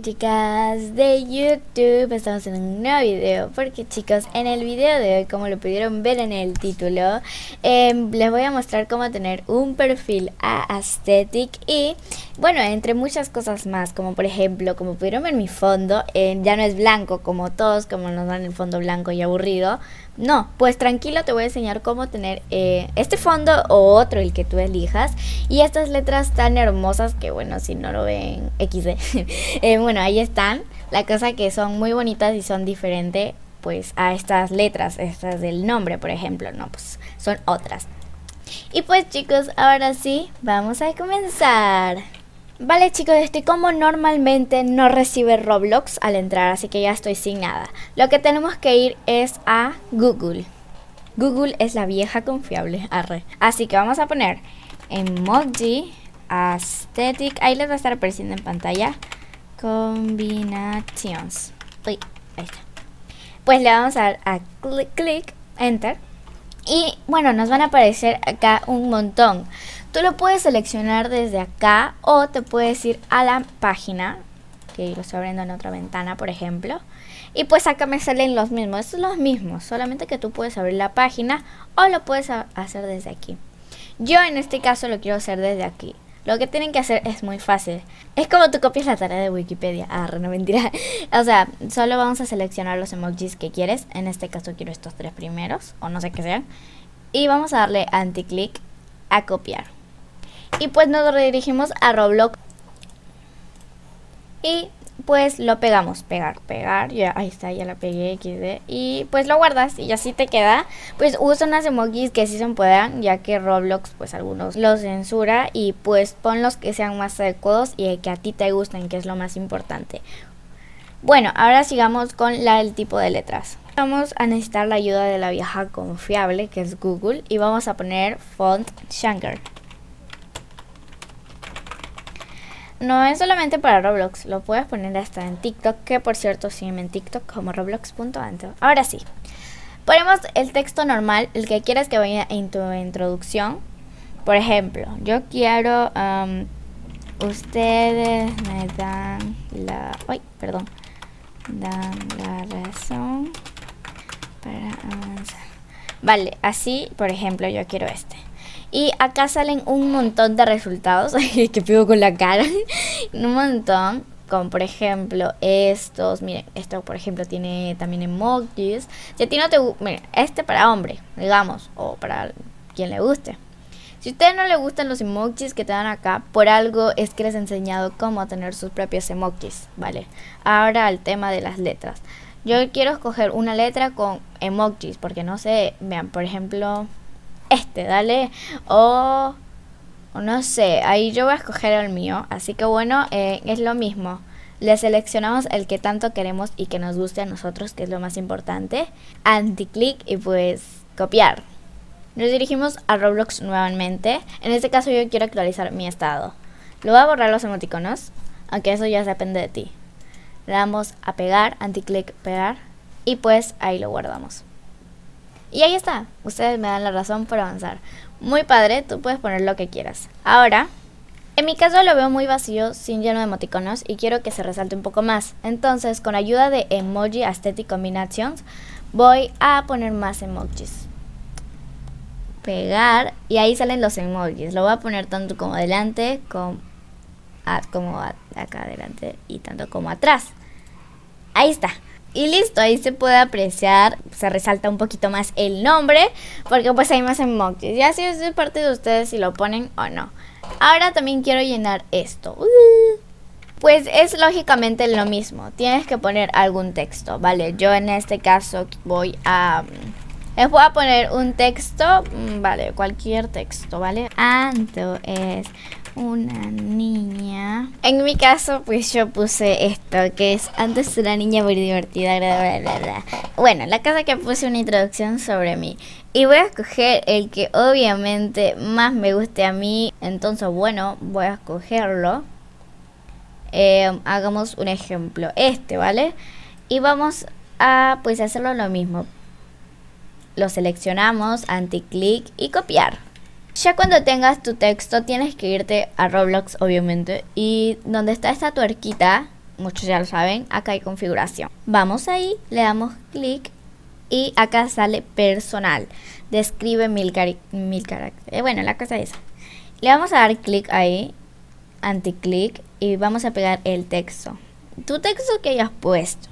chicas de YouTube, estamos en un nuevo video porque chicos, en el video de hoy, como lo pudieron ver en el título, em, les voy a mostrar cómo tener un perfil a aesthetic y, bueno, entre muchas cosas más, como por ejemplo, como pudieron ver mi fondo, eh, ya no es blanco como todos, como nos dan el fondo blanco y aburrido, no, pues tranquilo, te voy a enseñar cómo tener eh, este fondo o otro, el que tú elijas. Y estas letras tan hermosas que, bueno, si no lo ven, XD. Eh, bueno, ahí están. La cosa que son muy bonitas y son diferentes, pues, a estas letras, estas del nombre, por ejemplo. No, pues, son otras. Y pues, chicos, ahora sí, vamos a comenzar. Vale chicos, estoy como normalmente no recibe Roblox al entrar, así que ya estoy sin nada. Lo que tenemos que ir es a Google. Google es la vieja confiable, arre. Así que vamos a poner emoji, aesthetic, ahí les va a estar apareciendo en pantalla, combinations. ahí está. Pues le vamos a dar a clic, clic, enter. Y bueno, nos van a aparecer acá un montón. Tú lo puedes seleccionar desde acá o te puedes ir a la página. Que lo estoy abriendo en otra ventana, por ejemplo. Y pues acá me salen los mismos. Estos son los mismos. Solamente que tú puedes abrir la página o lo puedes hacer desde aquí. Yo en este caso lo quiero hacer desde aquí. Lo que tienen que hacer es muy fácil. Es como tú copias la tarea de Wikipedia. Ah, no mentira. o sea, solo vamos a seleccionar los emojis que quieres. En este caso quiero estos tres primeros, o no sé qué sean. Y vamos a darle anticlick a copiar. Y pues nos redirigimos a Roblox. Y pues lo pegamos. Pegar, pegar. Ya, ahí está, ya la pegué, XD. Y pues lo guardas y así te queda. Pues usa unas emojis que sí se puedan, ya que Roblox pues algunos los censura. Y pues pon los que sean más adecuados y que a ti te gusten, que es lo más importante. Bueno, ahora sigamos con la, el tipo de letras. Vamos a necesitar la ayuda de la vieja confiable, que es Google. Y vamos a poner font shanger. No es solamente para Roblox, lo puedes poner hasta en TikTok, que por cierto me en TikTok como roblox.anto. Ahora sí, ponemos el texto normal, el que quieras que vaya en tu introducción. Por ejemplo, yo quiero... ustedes me dan la... Ay, perdón. Dan la razón para avanzar. Vale, así, por ejemplo, yo quiero este. Y acá salen un montón de resultados. que pido con la cara. un montón. Como por ejemplo estos. Miren, esto por ejemplo tiene también emojis. Si a ti no te gusta. Miren, este para hombre, digamos. O para quien le guste. Si a no le gustan los emojis que te dan acá, por algo es que les he enseñado cómo tener sus propios emojis, ¿vale? Ahora al tema de las letras. Yo quiero escoger una letra con emojis, porque no sé, vean, por ejemplo, este, dale. O no sé, ahí yo voy a escoger el mío. Así que bueno, eh, es lo mismo. Le seleccionamos el que tanto queremos y que nos guste a nosotros, que es lo más importante. Anticlick y pues copiar. Nos dirigimos a Roblox nuevamente. En este caso yo quiero actualizar mi estado. Lo voy a borrar los emoticonos, aunque eso ya depende de ti. Le damos a pegar, anticlic, pegar y pues ahí lo guardamos. Y ahí está, ustedes me dan la razón por avanzar. Muy padre, tú puedes poner lo que quieras. Ahora, en mi caso lo veo muy vacío, sin lleno de emoticonos y quiero que se resalte un poco más. Entonces, con ayuda de Emoji Aesthetic Combinations, voy a poner más emojis. Pegar y ahí salen los emojis. Lo voy a poner tanto como adelante, como, como acá adelante y tanto como atrás. Ahí está. Y listo, ahí se puede apreciar, se resalta un poquito más el nombre, porque pues hay más emojis. Ya si es de parte de ustedes si lo ponen o no. Ahora también quiero llenar esto. Uh, pues es lógicamente lo mismo, tienes que poner algún texto, ¿vale? Yo en este caso voy a... Mm, les voy a poner un texto, mm, vale, cualquier texto, ¿vale? Anto es una niña. En mi caso, pues yo puse esto, que es antes una niña muy divertida, Bueno, la casa que puse una introducción sobre mí. Y voy a escoger el que obviamente más me guste a mí. Entonces, bueno, voy a escogerlo. Eh, hagamos un ejemplo. Este, ¿vale? Y vamos a pues hacerlo lo mismo. Lo seleccionamos, anticlic y copiar. Ya cuando tengas tu texto tienes que irte a Roblox obviamente y donde está esta tuerquita, muchos ya lo saben, acá hay configuración. Vamos ahí, le damos clic y acá sale personal. Describe mil, mil caracteres. Eh, bueno, la cosa es Le vamos a dar clic ahí, anticlic y vamos a pegar el texto. Tu texto que hayas puesto.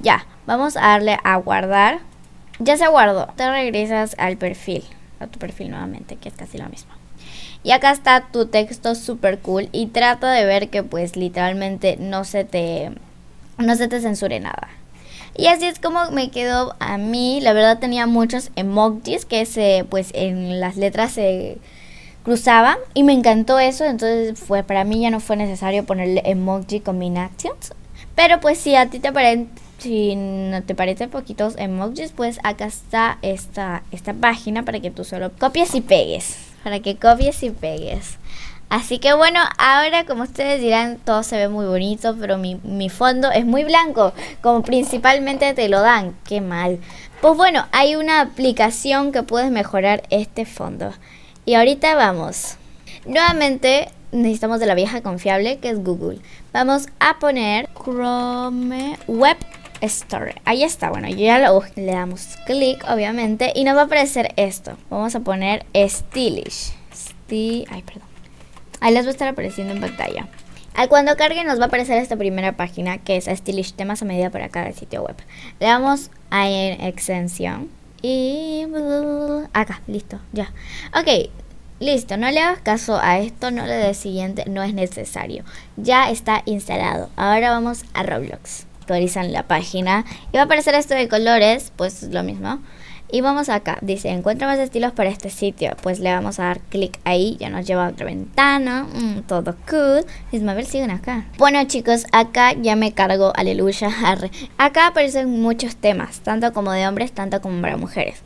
Ya, vamos a darle a guardar. Ya se guardó. Te regresas al perfil tu perfil nuevamente, que es casi lo mismo. Y acá está tu texto super cool y trata de ver que pues literalmente no se te no se te censure nada. Y así es como me quedó a mí, la verdad tenía muchos emojis que se pues en las letras se cruzaban y me encantó eso, entonces fue para mí ya no fue necesario ponerle emoji combinations, pero pues si a ti te, parece si no te parece poquitos emojis, pues acá está esta, esta página para que tú solo copies y pegues. Para que copies y pegues. Así que bueno, ahora como ustedes dirán, todo se ve muy bonito, pero mi, mi fondo es muy blanco, como principalmente te lo dan. Qué mal. Pues bueno, hay una aplicación que puedes mejorar este fondo. Y ahorita vamos. Nuevamente necesitamos de la vieja confiable que es Google. Vamos a poner Chrome Web Store. Ahí está, bueno, ya lo le damos clic, obviamente, y nos va a aparecer esto. Vamos a poner Stylish. Ay, perdón. Ahí les va a estar apareciendo en pantalla. Al ah, cuando cargue nos va a aparecer esta primera página que es Stylish temas a medida para cada sitio web. Le damos a en extensión y acá, listo, ya. Ok, listo, no le hagas caso a esto, no le des siguiente, no es necesario. Ya está instalado. Ahora vamos a Roblox actualizan la página. Y va a aparecer esto de colores, pues lo mismo. Y vamos acá, dice, encuentra más estilos para este sitio. Pues le vamos a dar clic ahí, ya nos lleva a otra ventana, mm, todo cool. Ismabel, siguen acá. Bueno chicos, acá ya me cargo, aleluya, Acá aparecen muchos temas, tanto como de hombres, tanto como para mujeres.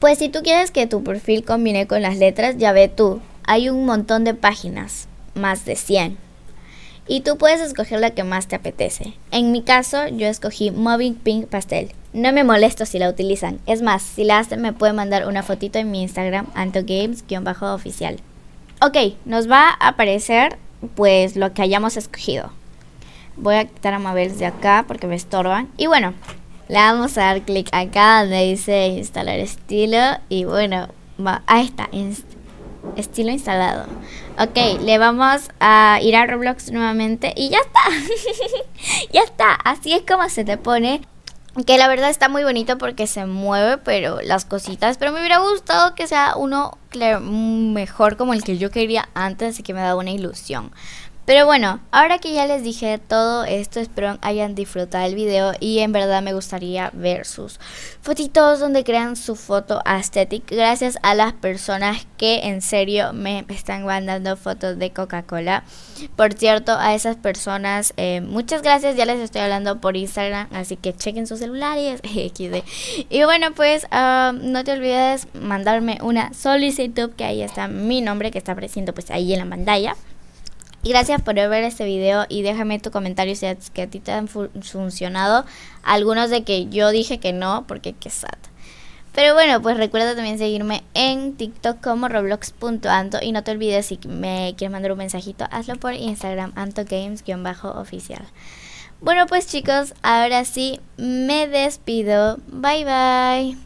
Pues si tú quieres que tu perfil combine con las letras, ya ve tú, hay un montón de páginas, más de 100 y tú puedes escoger la que más te apetece. En mi caso, yo escogí Moving Pink Pastel. No me molesto si la utilizan. Es más, si la hacen me pueden mandar una fotito en mi Instagram, antogames-oficial. Ok, nos va a aparecer pues lo que hayamos escogido. Voy a quitar a Mabel de acá porque me estorban. Y bueno, le vamos a dar clic acá donde dice instalar estilo. Y bueno, va, ahí está, Estilo instalado. Ok, le vamos a ir a Roblox nuevamente y ya está. ya está. Así es como se te pone que la verdad está muy bonito porque se mueve, pero las cositas. Pero me hubiera gustado que sea uno mejor como el que yo quería antes, así que me da una ilusión. Pero bueno, ahora que ya les dije todo esto, espero hayan disfrutado el video y en verdad me gustaría ver sus fotitos donde crean su foto aesthetic. Gracias a las personas que en serio me están mandando fotos de Coca-Cola. Por cierto, a esas personas, eh, muchas gracias, ya les estoy hablando por Instagram, así que chequen sus celulares. Y bueno, pues um, no te olvides mandarme una solicitud, que ahí está mi nombre que está apareciendo pues ahí en la pantalla. Y gracias por ver este video y déjame tu comentario si que a ti te han funcionado algunos de que yo dije que no porque qué sad. Pero bueno, pues recuerda también seguirme en TikTok como roblox.anto y no te olvides si me quieres mandar un mensajito, hazlo por Instagram antogames-oficial. Bueno, pues chicos, ahora sí me despido. Bye bye.